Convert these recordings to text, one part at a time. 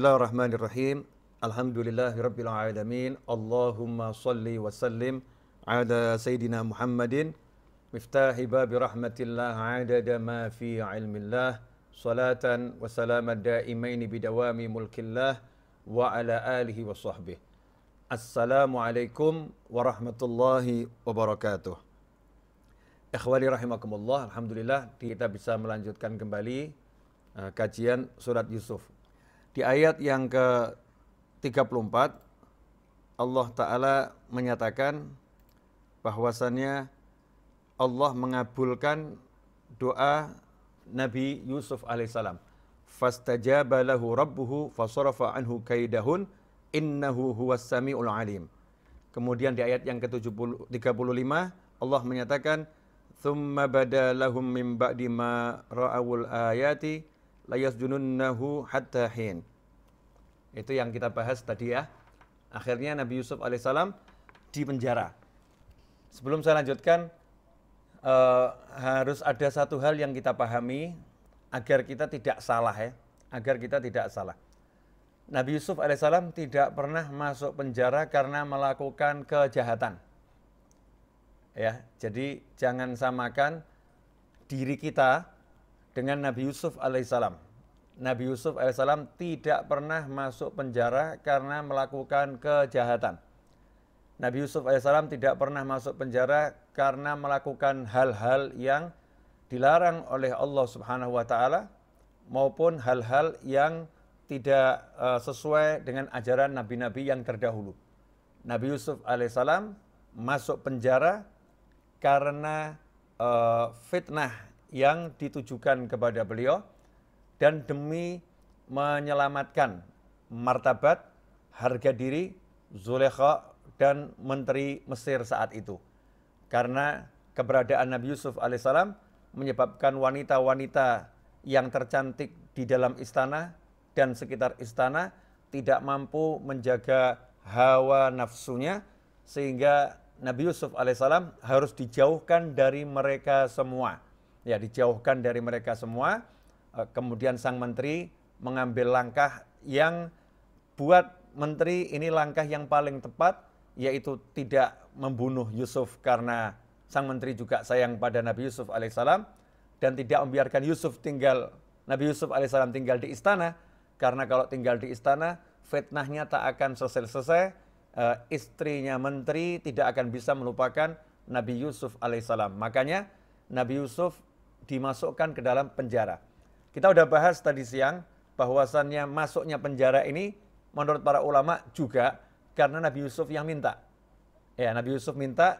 Bismillahirrahmanirrahim. Alhamdulillahirabbil alamin. Allahumma salli wa sallim ala sayidina Muhammadin miftahi bab rahmatillah adada ma fi ilmillah salatan wa salaman daimaini bidawami mulkillah wa ala alihi wa sahbihi. Assalamualaikum warahmatullahi wabarakatuh. Ikhwani rahimakumullah, alhamdulillah kita bisa melanjutkan kembali uh, kajian surat Yusuf di ayat yang ke-34 Allah taala menyatakan bahwasannya Allah mengabulkan doa Nabi Yusuf alaihissalam. Fastajaba lahu rabbuhu fasarafa anhu kaidahun innahu huwas samiul alim. Kemudian di ayat yang ke-35 Allah menyatakan thumma bada lahum min ba'di ma ra'awul ayati layasjununnahu hatta hin. Itu yang kita bahas tadi ya. Akhirnya Nabi Yusuf alaihissalam di penjara. Sebelum saya lanjutkan, eh, harus ada satu hal yang kita pahami agar kita tidak salah ya, agar kita tidak salah. Nabi Yusuf alaihissalam tidak pernah masuk penjara karena melakukan kejahatan. Ya, jadi jangan samakan diri kita dengan Nabi Yusuf alaihissalam. Nabi Yusuf alaihissalam tidak pernah masuk penjara karena melakukan kejahatan. Nabi Yusuf alaihissalam tidak pernah masuk penjara karena melakukan hal-hal yang dilarang oleh Allah Subhanahu wa taala maupun hal-hal yang tidak e, sesuai dengan ajaran nabi-nabi yang terdahulu. Nabi Yusuf alaihissalam masuk penjara karena e, fitnah yang ditujukan kepada beliau dan demi menyelamatkan martabat, harga diri Zulekha dan menteri Mesir saat itu. Karena keberadaan Nabi Yusuf alaihissalam menyebabkan wanita-wanita yang tercantik di dalam istana dan sekitar istana tidak mampu menjaga hawa nafsunya sehingga Nabi Yusuf alaihissalam harus dijauhkan dari mereka semua ya dijauhkan dari mereka semua. Eh, kemudian sang menteri mengambil langkah yang buat menteri ini langkah yang paling tepat yaitu tidak membunuh Yusuf karena sang menteri juga sayang pada Nabi Yusuf alaihissalam dan tidak membiarkan Yusuf tinggal Nabi Yusuf alaihissalam tinggal di istana karena kalau tinggal di istana fitnahnya tak akan selesai-selesai e, istrinya menteri tidak akan bisa melupakan Nabi Yusuf alaihissalam. Makanya Nabi Yusuf dimasukkan ke dalam penjara. Kita sudah bahas tadi siang bahwasannya masuknya penjara ini menurut para ulama juga karena Nabi Yusuf yang minta. Ya, Nabi Yusuf minta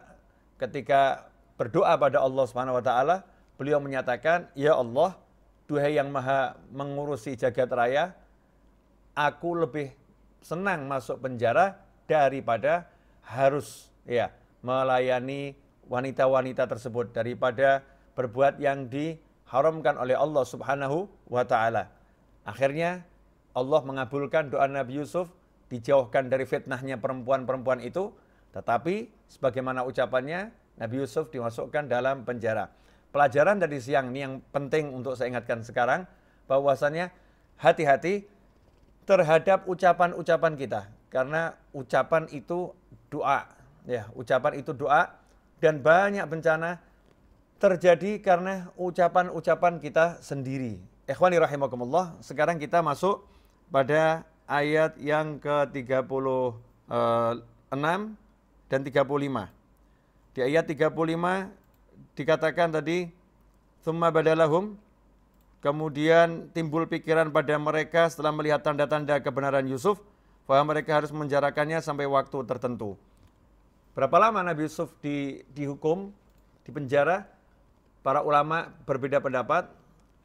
ketika berdoa pada Allah Subhanahu wa taala, beliau menyatakan, "Ya Allah, Tuhan yang Maha mengurusi jagat raya, aku lebih senang masuk penjara daripada harus ya melayani wanita-wanita tersebut daripada berbuat yang diharamkan oleh Allah Subhanahu wa taala. Akhirnya Allah mengabulkan doa Nabi Yusuf, dijauhkan dari fitnahnya perempuan-perempuan itu, tetapi sebagaimana ucapannya Nabi Yusuf dimasukkan dalam penjara. Pelajaran dari siang ini yang penting untuk saya ingatkan sekarang bahwasanya hati-hati terhadap ucapan-ucapan kita karena ucapan itu doa ya ucapan itu doa dan banyak bencana terjadi karena ucapan-ucapan kita sendiri. Ikhwani rahimakumullah, sekarang kita masuk pada ayat yang ke-36 eh, dan 35. Di ayat 35 dikatakan tadi, Thumma badalahum, kemudian timbul pikiran pada mereka setelah melihat tanda-tanda kebenaran Yusuf, bahwa mereka harus menjarakannya sampai waktu tertentu. Berapa lama Nabi Yusuf di, dihukum, di penjara? para ulama berbeda pendapat.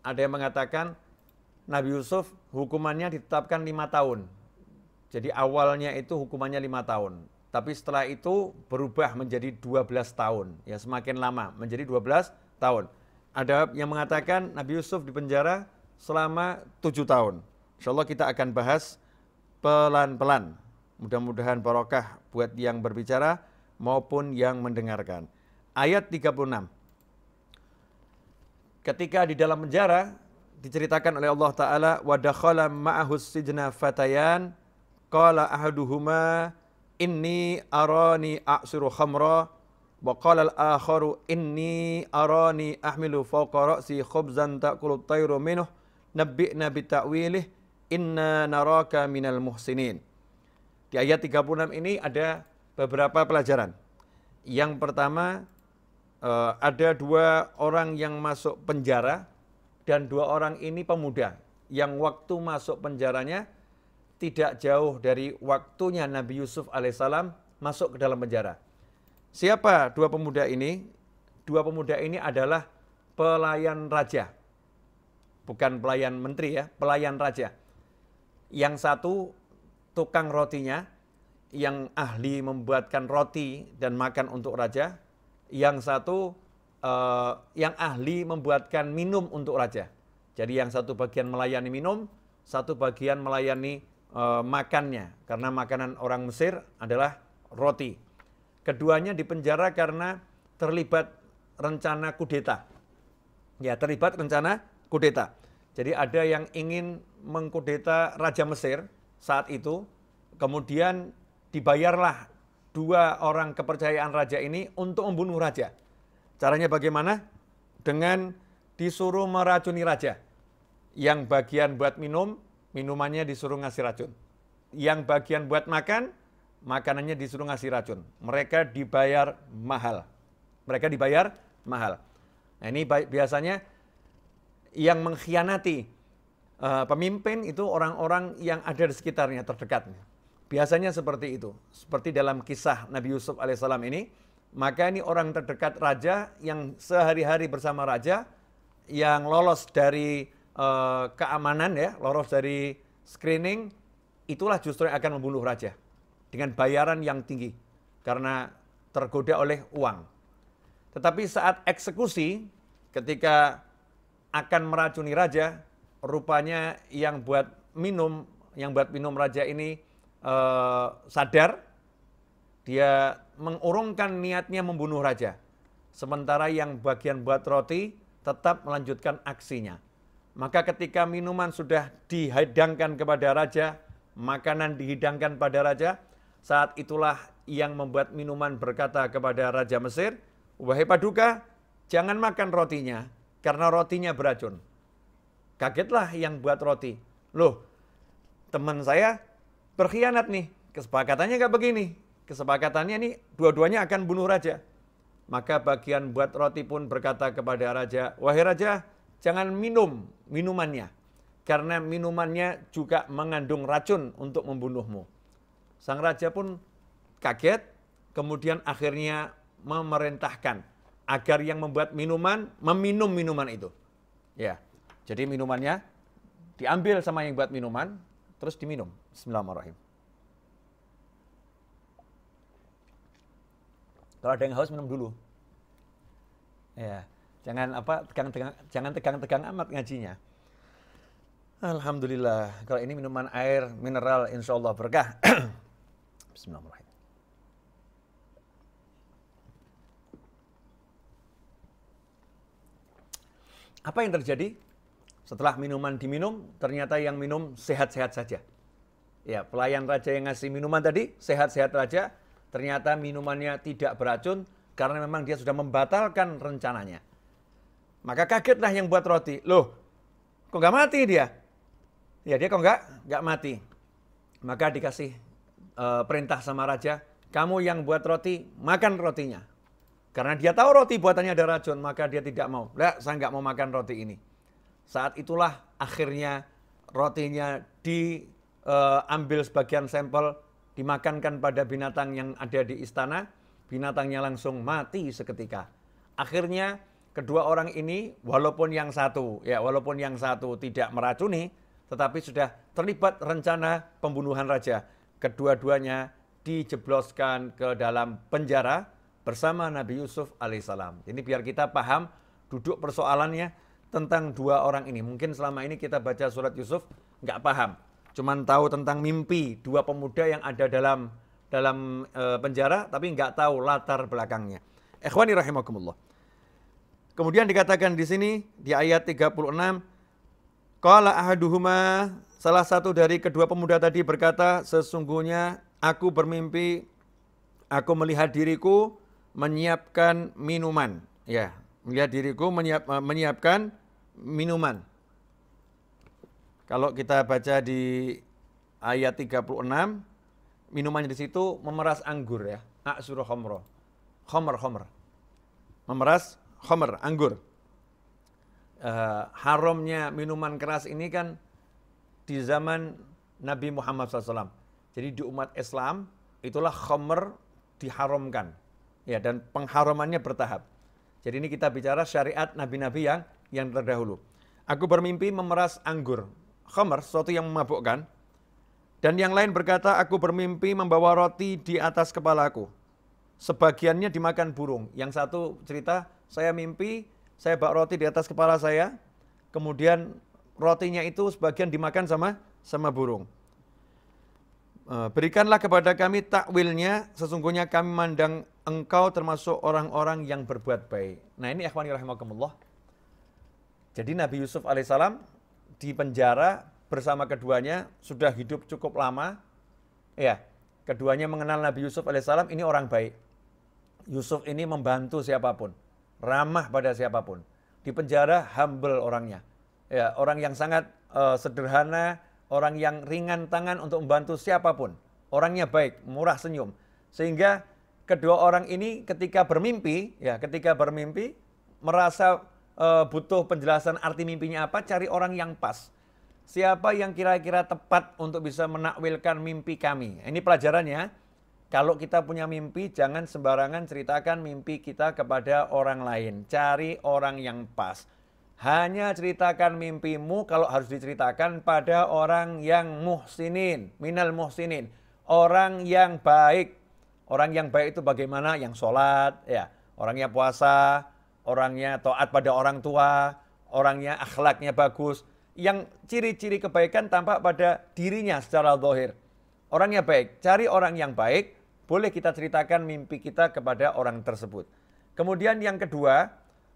Ada yang mengatakan Nabi Yusuf hukumannya ditetapkan lima tahun. Jadi awalnya itu hukumannya lima tahun. Tapi setelah itu berubah menjadi 12 tahun. Ya semakin lama menjadi 12 tahun. Ada yang mengatakan Nabi Yusuf dipenjara selama tujuh tahun. Insya Allah kita akan bahas pelan-pelan. Mudah-mudahan barokah buat yang berbicara maupun yang mendengarkan. Ayat 36 ketika di dalam penjara diceritakan oleh Allah taala wa ma'ahus sijna fatayan qala ahaduhuma inni arani a'suru khamra wa qala al-akharu inni arani ahmilu fawqa ra'si khubzan ta'kulu at-tayru minhu nabbi'na bi ta'wilih inna naraka minal muhsinin di ayat 36 ini ada beberapa pelajaran yang pertama uh, ada dua orang yang masuk penjara dan dua orang ini pemuda yang waktu masuk penjaranya tidak jauh dari waktunya Nabi Yusuf alaihissalam masuk ke dalam penjara. Siapa dua pemuda ini? Dua pemuda ini adalah pelayan raja. Bukan pelayan menteri ya, pelayan raja. Yang satu tukang rotinya yang ahli membuatkan roti dan makan untuk raja, yang satu uh, yang ahli membuatkan minum untuk raja. Jadi yang satu bagian melayani minum, satu bagian melayani uh, makannya karena makanan orang Mesir adalah roti. Keduanya dipenjara karena terlibat rencana kudeta. Ya, terlibat rencana kudeta. Jadi ada yang ingin mengkudeta Raja Mesir saat itu, kemudian dibayarlah dua orang kepercayaan raja ini untuk membunuh raja. Caranya bagaimana? Dengan disuruh meracuni raja. Yang bagian buat minum, minumannya disuruh ngasih racun. Yang bagian buat makan, makanannya disuruh ngasih racun. Mereka dibayar mahal. Mereka dibayar mahal. Nah, ini biasanya yang mengkhianati uh, pemimpin itu orang-orang yang ada di sekitarnya terdekatnya. Biasanya seperti itu. Seperti dalam kisah Nabi Yusuf alaihissalam ini, maka ini orang terdekat raja yang sehari-hari bersama raja yang lolos dari uh, keamanan ya, lolos dari screening, itulah justru yang akan membunuh raja dengan bayaran yang tinggi karena tergoda oleh uang. Tetapi saat eksekusi ketika akan meracuni raja, rupanya yang buat minum, yang buat minum raja ini Eh, sadar, dia mengurungkan niatnya membunuh raja. Sementara yang bagian buat roti tetap melanjutkan aksinya. Maka ketika minuman sudah dihidangkan kepada raja, makanan dihidangkan pada raja, saat itulah yang membuat minuman berkata kepada Raja Mesir, Wahai Paduka, jangan makan rotinya, karena rotinya beracun. Kagetlah yang buat roti. Loh, teman saya berkhianat nih. Kesepakatannya nggak begini. Kesepakatannya nih dua-duanya akan bunuh raja. Maka bagian buat roti pun berkata kepada raja, Wahai raja, jangan minum minumannya. Karena minumannya juga mengandung racun untuk membunuhmu. Sang raja pun kaget, kemudian akhirnya memerintahkan agar yang membuat minuman meminum minuman itu. Ya. Jadi minumannya diambil sama yang buat minuman, terus diminum. Bismillahirrahmanirrahim. Kalau ada yang haus minum dulu. Ya, jangan apa tegang-tegang jangan tegang-tegang amat ngajinya. Alhamdulillah, kalau ini minuman air mineral insya Allah berkah. Bismillahirrahmanirrahim. Apa yang terjadi? Setelah minuman diminum, ternyata yang minum sehat-sehat saja. Ya, pelayan raja yang ngasih minuman tadi sehat-sehat raja, ternyata minumannya tidak beracun karena memang dia sudah membatalkan rencananya. Maka kagetlah yang buat roti. Loh, kok nggak mati dia? Ya dia kok nggak nggak mati. Maka dikasih e, perintah sama raja, kamu yang buat roti makan rotinya. Karena dia tahu roti buatannya ada racun, maka dia tidak mau. Lah, saya nggak mau makan roti ini. Saat itulah akhirnya rotinya diambil eh, uh, sebagian sampel, dimakankan pada binatang yang ada di istana, binatangnya langsung mati seketika. Akhirnya kedua orang ini walaupun yang satu ya walaupun yang satu tidak meracuni tetapi sudah terlibat rencana pembunuhan raja. Kedua-duanya dijebloskan ke dalam penjara bersama Nabi Yusuf alaihissalam. Ini biar kita paham duduk persoalannya tentang dua orang ini. Mungkin selama ini kita baca surat Yusuf nggak paham, cuman tahu tentang mimpi dua pemuda yang ada dalam dalam e, penjara, tapi nggak tahu latar belakangnya. Ikhwani rahimakumullah. Kemudian dikatakan di sini di ayat 36 Qala ahaduhuma salah satu dari kedua pemuda tadi berkata sesungguhnya aku bermimpi aku melihat diriku menyiapkan minuman ya Melihat ya, diriku menyiap, eh, menyiapkan minuman. Kalau kita baca di ayat 36, minumannya di situ memeras anggur ya. suruh homro. homer homer, Memeras homer anggur. Uh, haramnya minuman keras ini kan di zaman Nabi Muhammad SAW. Jadi di umat Islam itulah homer diharamkan. Ya, dan pengharamannya bertahap. Jadi ini kita bicara syariat nabi-nabi yang yang terdahulu. Aku bermimpi memeras anggur, khamar, sesuatu yang memabukkan. Dan yang lain berkata, aku bermimpi membawa roti di atas kepalaku. Sebagiannya dimakan burung. Yang satu cerita, saya mimpi, saya bawa roti di atas kepala saya. Kemudian rotinya itu sebagian dimakan sama sama burung. Eh, berikanlah kepada kami takwilnya sesungguhnya kami mandang engkau termasuk orang-orang yang berbuat baik. Nah ini ikhwani rahimakumullah. Jadi Nabi Yusuf alaihissalam di penjara bersama keduanya sudah hidup cukup lama. Ya, keduanya mengenal Nabi Yusuf alaihissalam ini orang baik. Yusuf ini membantu siapapun, ramah pada siapapun. Di penjara humble orangnya. Ya, orang yang sangat uh, sederhana, orang yang ringan tangan untuk membantu siapapun. Orangnya baik, murah senyum. Sehingga kedua orang ini ketika bermimpi, ya ketika bermimpi merasa e, butuh penjelasan arti mimpinya apa, cari orang yang pas. Siapa yang kira-kira tepat untuk bisa menakwilkan mimpi kami? Ini pelajarannya. Kalau kita punya mimpi, jangan sembarangan ceritakan mimpi kita kepada orang lain. Cari orang yang pas. Hanya ceritakan mimpimu kalau harus diceritakan pada orang yang muhsinin, minal muhsinin. Orang yang baik. Orang yang baik itu bagaimana? Yang sholat, ya. Orangnya puasa, orangnya taat pada orang tua, orangnya akhlaknya bagus. Yang ciri-ciri kebaikan tampak pada dirinya secara zahir. Orangnya baik. Cari orang yang baik, boleh kita ceritakan mimpi kita kepada orang tersebut. Kemudian yang kedua,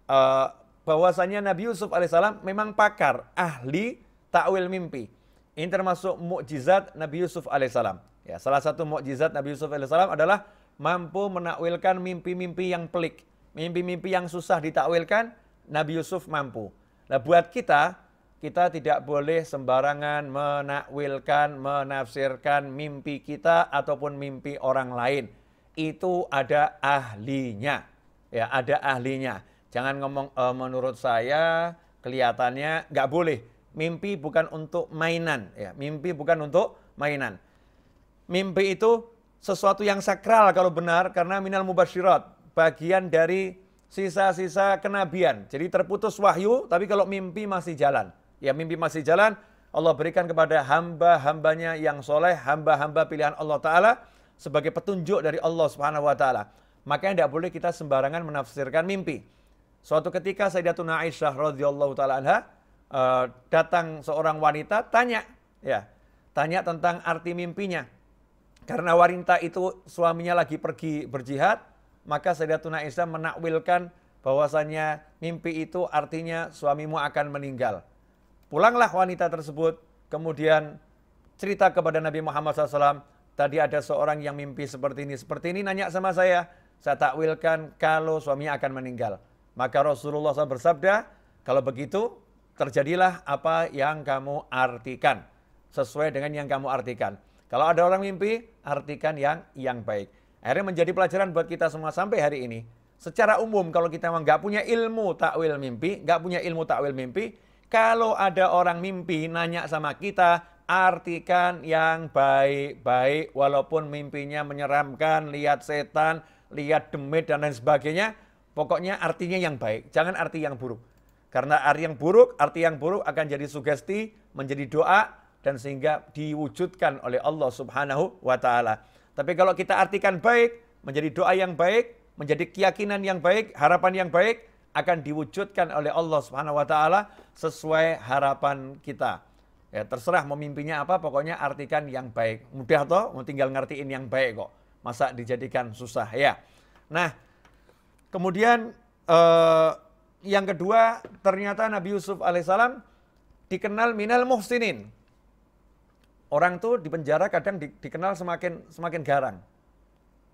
uh, bahwasanya Nabi Yusuf alaihissalam memang pakar, ahli takwil mimpi. Ini termasuk mukjizat Nabi Yusuf alaihissalam. Ya, salah satu mukjizat Nabi Yusuf alaihissalam adalah mampu menakwilkan mimpi-mimpi yang pelik, mimpi-mimpi yang susah ditakwilkan. Nabi Yusuf mampu. Nah, buat kita, kita tidak boleh sembarangan menakwilkan, menafsirkan mimpi kita ataupun mimpi orang lain. Itu ada ahlinya. Ya, ada ahlinya. Jangan ngomong e, menurut saya kelihatannya nggak boleh. Mimpi bukan untuk mainan, ya. Mimpi bukan untuk mainan. Mimpi itu sesuatu yang sakral kalau benar karena minal mubashirat bagian dari sisa-sisa kenabian. Jadi terputus wahyu, tapi kalau mimpi masih jalan. Ya mimpi masih jalan, Allah berikan kepada hamba-hambanya yang soleh, hamba-hamba pilihan Allah Ta'ala sebagai petunjuk dari Allah Subhanahu Wa Ta'ala. Makanya tidak boleh kita sembarangan menafsirkan mimpi. Suatu ketika Sayyidatuna Aisyah radhiyallahu taala anha uh, datang seorang wanita tanya ya, tanya tentang arti mimpinya. Karena wanita itu suaminya lagi pergi berjihad, maka Sayyidatuna Aisyah menakwilkan bahwasanya mimpi itu artinya suamimu akan meninggal. Pulanglah wanita tersebut, kemudian cerita kepada Nabi Muhammad SAW, tadi ada seorang yang mimpi seperti ini, seperti ini nanya sama saya, saya takwilkan kalau suaminya akan meninggal. Maka Rasulullah SAW bersabda, kalau begitu terjadilah apa yang kamu artikan. Sesuai dengan yang kamu artikan. Kalau ada orang mimpi, artikan yang yang baik. Akhirnya menjadi pelajaran buat kita semua sampai hari ini. Secara umum kalau kita memang nggak punya ilmu takwil mimpi, nggak punya ilmu takwil mimpi, kalau ada orang mimpi nanya sama kita, artikan yang baik-baik walaupun mimpinya menyeramkan, lihat setan, lihat demit dan lain sebagainya, Pokoknya artinya yang baik, jangan arti yang buruk. Karena arti yang buruk, arti yang buruk akan jadi sugesti, menjadi doa, dan sehingga diwujudkan oleh Allah subhanahu wa ta'ala. Tapi kalau kita artikan baik, menjadi doa yang baik, menjadi keyakinan yang baik, harapan yang baik, akan diwujudkan oleh Allah subhanahu wa ta'ala sesuai harapan kita. Ya, terserah memimpinnya apa, pokoknya artikan yang baik. Mudah toh, mau tinggal ngertiin yang baik kok. Masa dijadikan susah ya. Nah, Kemudian eh, yang kedua ternyata Nabi Yusuf alaihissalam dikenal minal muhsinin. Orang tuh di penjara kadang di, dikenal semakin semakin garang.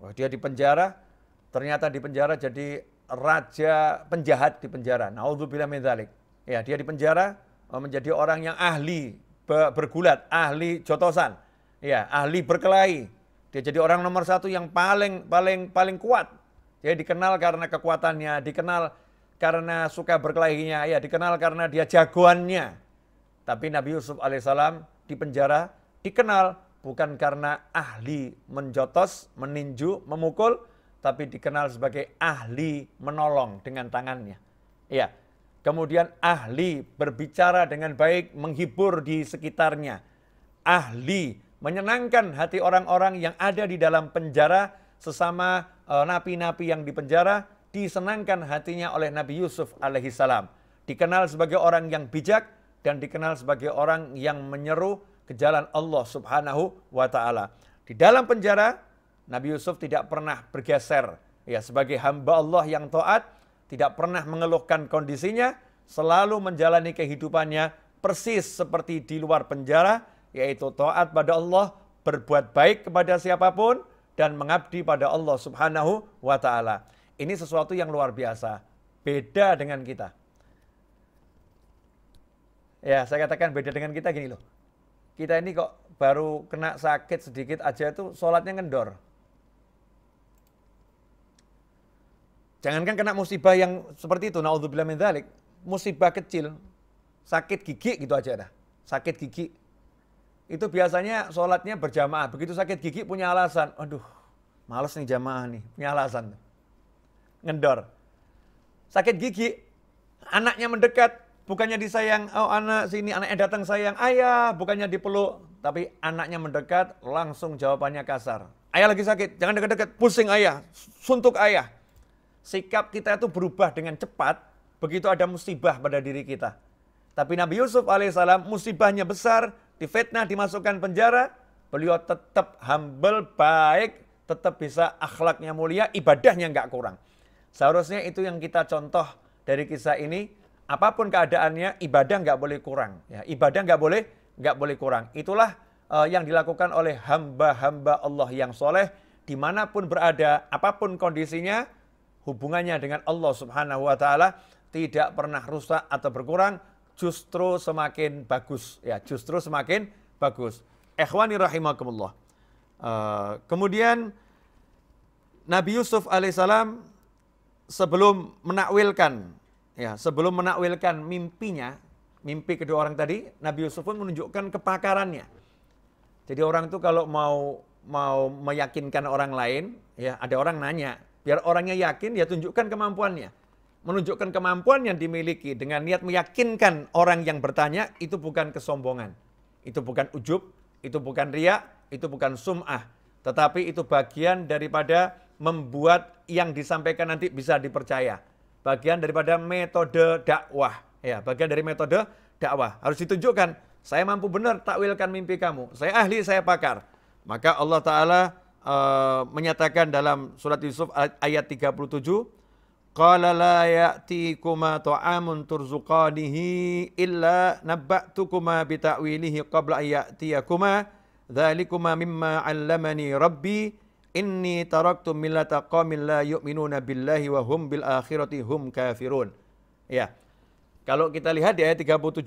Wah, dia di penjara ternyata di penjara jadi raja penjahat di penjara. Nauzubillah min dzalik. Ya, dia di penjara eh, menjadi orang yang ahli bergulat, ahli jotosan, ya, ahli berkelahi. Dia jadi orang nomor satu yang paling paling paling kuat Ya dikenal karena kekuatannya, dikenal karena suka berkelahinya, ya dikenal karena dia jagoannya. Tapi Nabi Yusuf alaihissalam di penjara dikenal bukan karena ahli menjotos, meninju, memukul, tapi dikenal sebagai ahli menolong dengan tangannya. Ya, kemudian ahli berbicara dengan baik, menghibur di sekitarnya. Ahli menyenangkan hati orang-orang yang ada di dalam penjara sesama Eh, Nabi-nabi yang dipenjara disenangkan hatinya oleh Nabi Yusuf Alaihissalam. Dikenal sebagai orang yang bijak dan dikenal sebagai orang yang menyeru ke jalan Allah Subhanahu wa taala. Di dalam penjara Nabi Yusuf tidak pernah bergeser ya sebagai hamba Allah yang taat, tidak pernah mengeluhkan kondisinya, selalu menjalani kehidupannya persis seperti di luar penjara yaitu taat pada Allah, berbuat baik kepada siapapun, dan mengabdi pada Allah Subhanahu wa taala. Ini sesuatu yang luar biasa, beda dengan kita. Ya, saya katakan beda dengan kita gini loh. Kita ini kok baru kena sakit sedikit aja itu sholatnya ngendor. Jangankan kena musibah yang seperti itu, naudzubillah min dzalik, musibah kecil, sakit gigi gitu aja dah. Sakit gigi itu biasanya sholatnya berjamaah. Begitu sakit gigi punya alasan. Aduh, males nih jamaah nih. Punya alasan. Ngendor. Sakit gigi, anaknya mendekat. Bukannya disayang, oh anak sini, anaknya datang sayang. Ayah, bukannya dipeluk. Tapi anaknya mendekat, langsung jawabannya kasar. Ayah lagi sakit, jangan dekat-dekat. Pusing ayah, suntuk ayah. Sikap kita itu berubah dengan cepat begitu ada musibah pada diri kita. Tapi Nabi Yusuf alaihissalam musibahnya besar, difitnah, dimasukkan penjara, beliau tetap humble, baik, tetap bisa akhlaknya mulia, ibadahnya nggak kurang. Seharusnya itu yang kita contoh dari kisah ini. Apapun keadaannya, ibadah nggak boleh kurang. Ya, ibadah nggak boleh nggak boleh kurang. Itulah uh, yang dilakukan oleh hamba-hamba Allah yang soleh dimanapun berada, apapun kondisinya, hubungannya dengan Allah Subhanahu Wa Taala tidak pernah rusak atau berkurang, justru semakin bagus ya justru semakin bagus ikhwani rahimakumullah uh, kemudian Nabi Yusuf alaihissalam sebelum menakwilkan ya sebelum menakwilkan mimpinya mimpi kedua orang tadi Nabi Yusuf pun menunjukkan kepakarannya jadi orang itu kalau mau mau meyakinkan orang lain ya ada orang nanya biar orangnya yakin dia tunjukkan kemampuannya menunjukkan kemampuan yang dimiliki dengan niat meyakinkan orang yang bertanya itu bukan kesombongan. Itu bukan ujub, itu bukan riak, itu bukan sum'ah. Tetapi itu bagian daripada membuat yang disampaikan nanti bisa dipercaya. Bagian daripada metode dakwah. Ya, bagian dari metode dakwah. Harus ditunjukkan, saya mampu benar takwilkan mimpi kamu. Saya ahli, saya pakar. Maka Allah Ta'ala uh, menyatakan dalam surat Yusuf ayat 37, Qala la ya'tikuma ta'amun turzuqanihi illa nabba'tukuma bita'wilihi qabla an ya'tiyakuma dhalikuma mimma 'allamani rabbi inni taraktu millata qaumin la yu'minuna billahi wa hum bil akhirati hum kafirun. Ya. Kalau kita lihat di ayat 37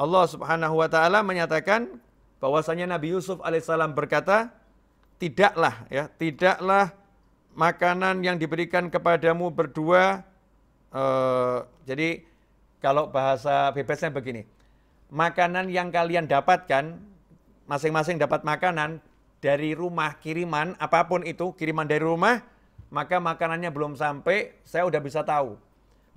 Allah Subhanahu wa taala menyatakan bahwasanya Nabi Yusuf alaihissalam berkata, "Tidaklah ya, tidaklah makanan yang diberikan kepadamu berdua eh, jadi kalau bahasa bebasnya begini makanan yang kalian dapatkan masing-masing dapat makanan dari rumah kiriman apapun itu kiriman dari rumah maka makanannya belum sampai saya udah bisa tahu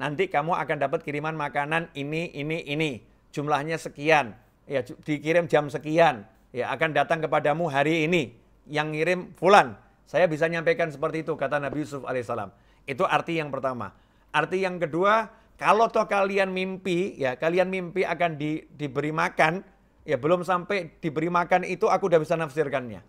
nanti kamu akan dapat kiriman makanan ini ini ini jumlahnya sekian ya dikirim jam sekian ya akan datang kepadamu hari ini yang ngirim fulan saya bisa nyampaikan seperti itu kata Nabi Yusuf alaihissalam. Itu arti yang pertama. Arti yang kedua, kalau toh kalian mimpi ya, kalian mimpi akan di, diberi makan, ya belum sampai diberi makan itu aku udah bisa nafsirkannya.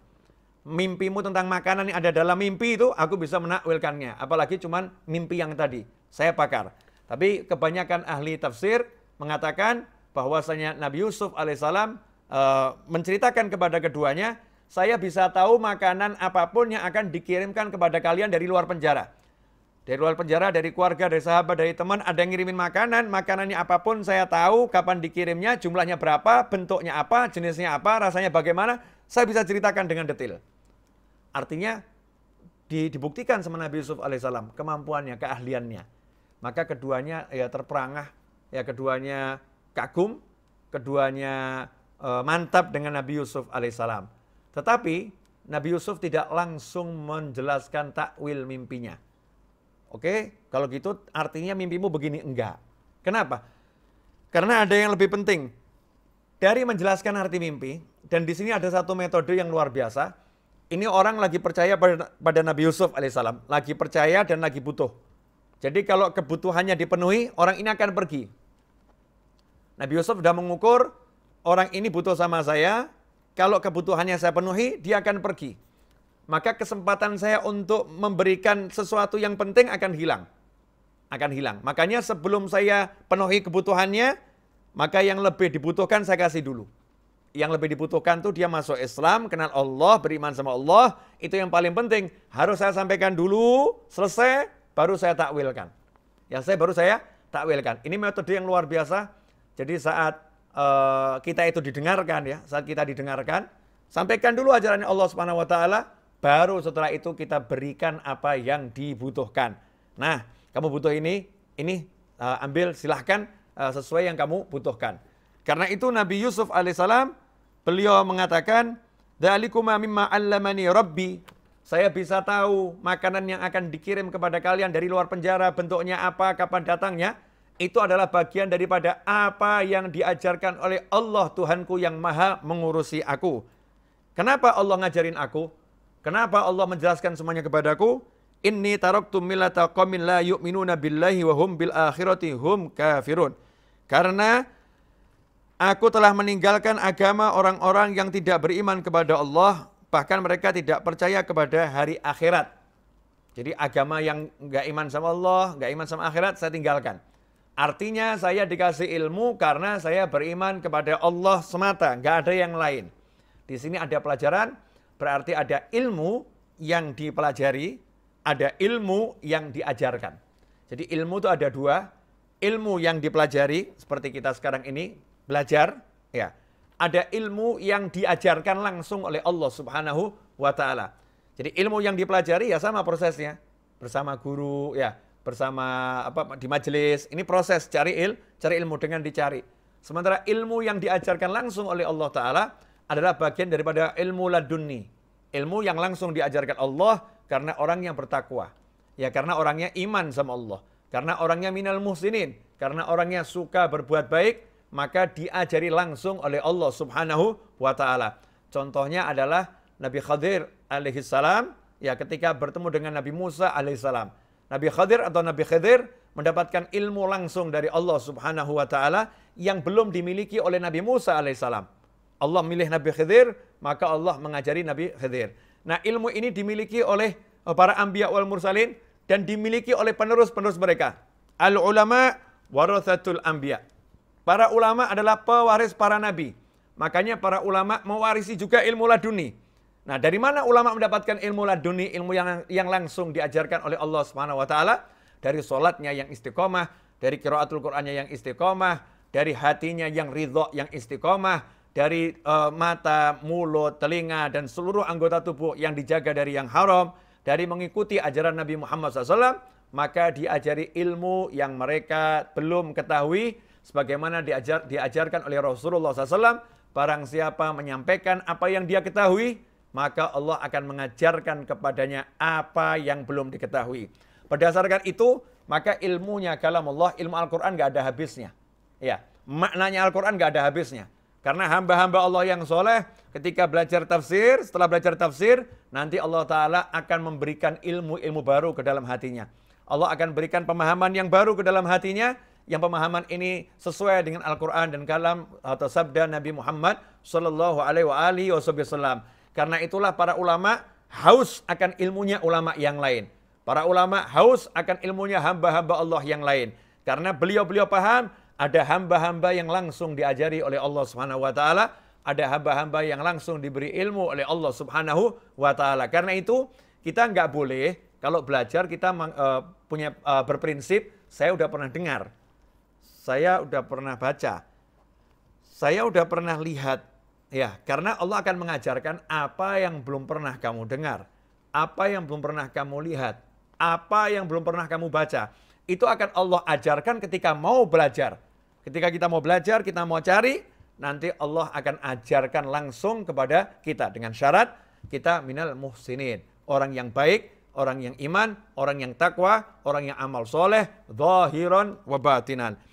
Mimpimu tentang makanan yang ada dalam mimpi itu aku bisa menakwilkannya. Apalagi cuman mimpi yang tadi. Saya pakar. Tapi kebanyakan ahli tafsir mengatakan bahwasanya Nabi Yusuf alaihissalam eh, menceritakan kepada keduanya saya bisa tahu makanan apapun yang akan dikirimkan kepada kalian dari luar penjara. Dari luar penjara, dari keluarga, dari sahabat, dari teman, ada yang ngirimin makanan, makanannya apapun saya tahu kapan dikirimnya, jumlahnya berapa, bentuknya apa, jenisnya apa, rasanya bagaimana, saya bisa ceritakan dengan detail. Artinya dibuktikan sama Nabi Yusuf alaihissalam kemampuannya, keahliannya. Maka keduanya ya terperangah, ya keduanya kagum, keduanya eh, mantap dengan Nabi Yusuf alaihissalam. Tetapi Nabi Yusuf tidak langsung menjelaskan takwil mimpinya. Oke, kalau gitu artinya mimpimu begini enggak. Kenapa? Karena ada yang lebih penting. Dari menjelaskan arti mimpi, dan di sini ada satu metode yang luar biasa. Ini orang lagi percaya pada, pada Nabi Yusuf alaihissalam, lagi percaya dan lagi butuh. Jadi kalau kebutuhannya dipenuhi, orang ini akan pergi. Nabi Yusuf sudah mengukur, orang ini butuh sama saya, kalau kebutuhannya saya penuhi, dia akan pergi. Maka kesempatan saya untuk memberikan sesuatu yang penting akan hilang. Akan hilang. Makanya sebelum saya penuhi kebutuhannya, maka yang lebih dibutuhkan saya kasih dulu. Yang lebih dibutuhkan tuh dia masuk Islam, kenal Allah, beriman sama Allah. Itu yang paling penting. Harus saya sampaikan dulu, selesai, baru saya takwilkan. Ya saya baru saya takwilkan. Ini metode yang luar biasa. Jadi saat Eh, kita itu didengarkan ya, saat kita didengarkan, sampaikan dulu ajarannya Allah Subhanahu wa taala, baru setelah itu kita berikan apa yang dibutuhkan. Nah, kamu butuh ini, ini uh, ambil silahkan uh, sesuai yang kamu butuhkan. Karena itu Nabi Yusuf alaihissalam beliau mengatakan, "Dalikuma mimma 'allamani rabbi." Saya bisa tahu makanan yang akan dikirim kepada kalian dari luar penjara, bentuknya apa, kapan datangnya itu adalah bagian daripada apa yang diajarkan oleh Allah Tuhanku yang maha mengurusi aku. Kenapa Allah ngajarin aku? Kenapa Allah menjelaskan semuanya kepadaku? Inni taraktu millata qaumin la yu'minuna billahi wa hum bil akhirati hum kafirun. Karena aku telah meninggalkan agama orang-orang yang tidak beriman kepada Allah, bahkan mereka tidak percaya kepada hari akhirat. Jadi agama yang nggak iman sama Allah, nggak iman sama akhirat, saya tinggalkan. Artinya saya dikasih ilmu karena saya beriman kepada Allah semata, nggak ada yang lain. Di sini ada pelajaran, berarti ada ilmu yang dipelajari, ada ilmu yang diajarkan. Jadi ilmu itu ada dua, ilmu yang dipelajari seperti kita sekarang ini belajar, ya. Ada ilmu yang diajarkan langsung oleh Allah Subhanahu wa taala. Jadi ilmu yang dipelajari ya sama prosesnya bersama guru ya bersama apa di majelis. Ini proses cari il, cari ilmu dengan dicari. Sementara ilmu yang diajarkan langsung oleh Allah taala adalah bagian daripada ilmu laduni. Ilmu yang langsung diajarkan Allah karena orang yang bertakwa. Ya karena orangnya iman sama Allah. Karena orangnya minal muhsinin, karena orangnya suka berbuat baik, maka diajari langsung oleh Allah Subhanahu wa taala. Contohnya adalah Nabi Khadir alaihi salam ya ketika bertemu dengan Nabi Musa alaihi salam. Nabi Khadir atau Nabi Khidir mendapatkan ilmu langsung dari Allah Subhanahu wa taala yang belum dimiliki oleh Nabi Musa alaihissalam. Allah milih Nabi Khidir, maka Allah mengajari Nabi Khidir. Nah, ilmu ini dimiliki oleh eh, para anbiya wal mursalin dan dimiliki oleh penerus-penerus mereka. Al ulama warathatul anbiya. Para ulama adalah pewaris para nabi. Makanya para ulama mewarisi juga ilmu laduni. Nah, dari mana ulama mendapatkan ilmu laduni, ilmu yang yang langsung diajarkan oleh Allah Subhanahu wa taala? Dari solatnya yang istiqomah, dari qiraatul Qur'annya yang istiqomah, dari hatinya yang ridho yang istiqomah, dari uh, mata, mulut, telinga dan seluruh anggota tubuh yang dijaga dari yang haram, dari mengikuti ajaran Nabi Muhammad SAW, maka diajari ilmu yang mereka belum ketahui sebagaimana diajar, diajarkan oleh Rasulullah SAW. Barang siapa menyampaikan apa yang dia ketahui, maka Allah akan mengajarkan kepadanya apa yang belum diketahui. Berdasarkan itu, maka ilmunya kalau Allah, ilmu Al-Quran nggak ada habisnya. Ya, maknanya Al-Quran nggak ada habisnya. Karena hamba-hamba Allah yang soleh ketika belajar tafsir, setelah belajar tafsir, nanti Allah Ta'ala akan memberikan ilmu-ilmu baru ke dalam hatinya. Allah akan berikan pemahaman yang baru ke dalam hatinya, yang pemahaman ini sesuai dengan Al-Quran dan kalam atau sabda Nabi Muhammad Sallallahu Alaihi Wasallam. Karena itulah para ulama haus akan ilmunya ulama yang lain. Para ulama haus akan ilmunya hamba-hamba Allah yang lain. Karena beliau-beliau paham ada hamba-hamba yang langsung diajari oleh Allah Subhanahu wa taala, ada hamba-hamba yang langsung diberi ilmu oleh Allah Subhanahu wa taala. Karena itu kita nggak boleh kalau belajar kita eh, punya eh, berprinsip saya udah pernah dengar, saya udah pernah baca, saya udah pernah lihat, Ya, karena Allah akan mengajarkan apa yang belum pernah kamu dengar, apa yang belum pernah kamu lihat, apa yang belum pernah kamu baca. Itu akan Allah ajarkan ketika mau belajar. Ketika kita mau belajar, kita mau cari, nanti Allah akan ajarkan langsung kepada kita dengan syarat kita minal muhsinin, orang yang baik, orang yang iman, orang yang takwa, orang yang amal soleh, zahiran wa batinan.